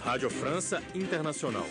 Rádio França Internacional.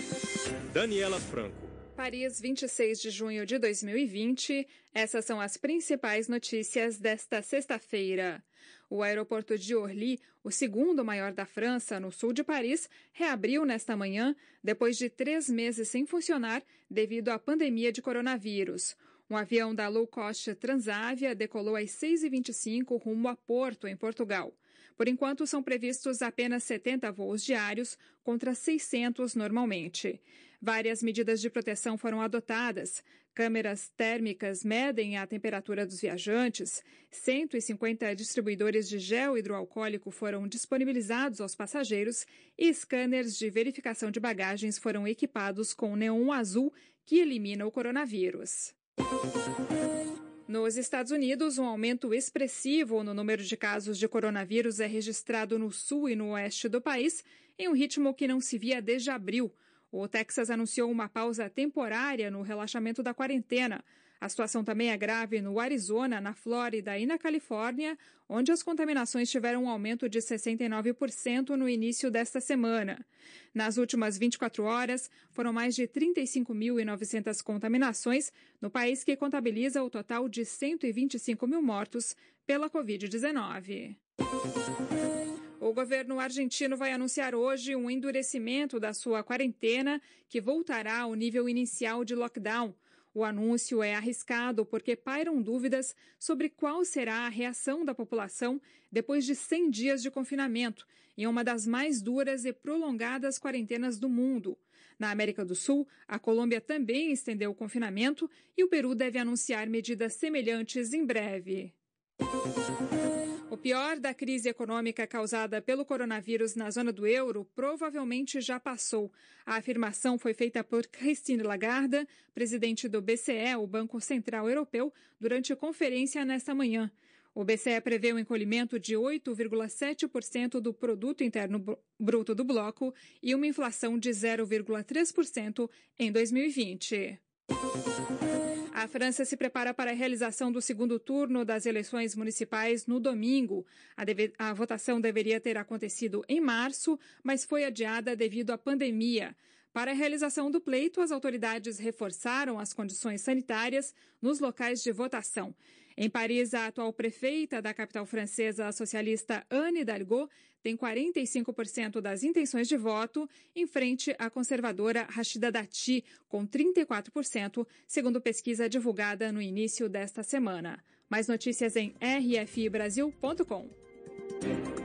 Daniela Franco. Paris, 26 de junho de 2020. Essas são as principais notícias desta sexta-feira. O aeroporto de Orly, o segundo maior da França, no sul de Paris, reabriu nesta manhã, depois de três meses sem funcionar devido à pandemia de coronavírus. Um avião da low cost Transavia decolou às 6h25 rumo a Porto, em Portugal. Por enquanto, são previstos apenas 70 voos diários, contra 600 normalmente. Várias medidas de proteção foram adotadas. Câmeras térmicas medem a temperatura dos viajantes. 150 distribuidores de gel hidroalcoólico foram disponibilizados aos passageiros e scanners de verificação de bagagens foram equipados com neon azul que elimina o coronavírus. Nos Estados Unidos, um aumento expressivo no número de casos de coronavírus é registrado no sul e no oeste do país, em um ritmo que não se via desde abril. O Texas anunciou uma pausa temporária no relaxamento da quarentena. A situação também é grave no Arizona, na Flórida e na Califórnia, onde as contaminações tiveram um aumento de 69% no início desta semana. Nas últimas 24 horas, foram mais de 35.900 contaminações no país que contabiliza o total de 125 mil mortos pela Covid-19. O governo argentino vai anunciar hoje um endurecimento da sua quarentena, que voltará ao nível inicial de lockdown. O anúncio é arriscado porque pairam dúvidas sobre qual será a reação da população depois de 100 dias de confinamento, em uma das mais duras e prolongadas quarentenas do mundo. Na América do Sul, a Colômbia também estendeu o confinamento e o Peru deve anunciar medidas semelhantes em breve. O pior da crise econômica causada pelo coronavírus na zona do euro provavelmente já passou. A afirmação foi feita por Christine Lagarde, presidente do BCE, o Banco Central Europeu, durante conferência nesta manhã. O BCE prevê o um encolhimento de 8,7% do produto interno bruto do bloco e uma inflação de 0,3% em 2020. A França se prepara para a realização do segundo turno das eleições municipais no domingo. A, deve... a votação deveria ter acontecido em março, mas foi adiada devido à pandemia. Para a realização do pleito, as autoridades reforçaram as condições sanitárias nos locais de votação. Em Paris, a atual prefeita da capital francesa a socialista Anne Hidalgo tem 45% das intenções de voto, em frente à conservadora Rachida Dati, com 34%, segundo pesquisa divulgada no início desta semana. Mais notícias em rfibrasil.com.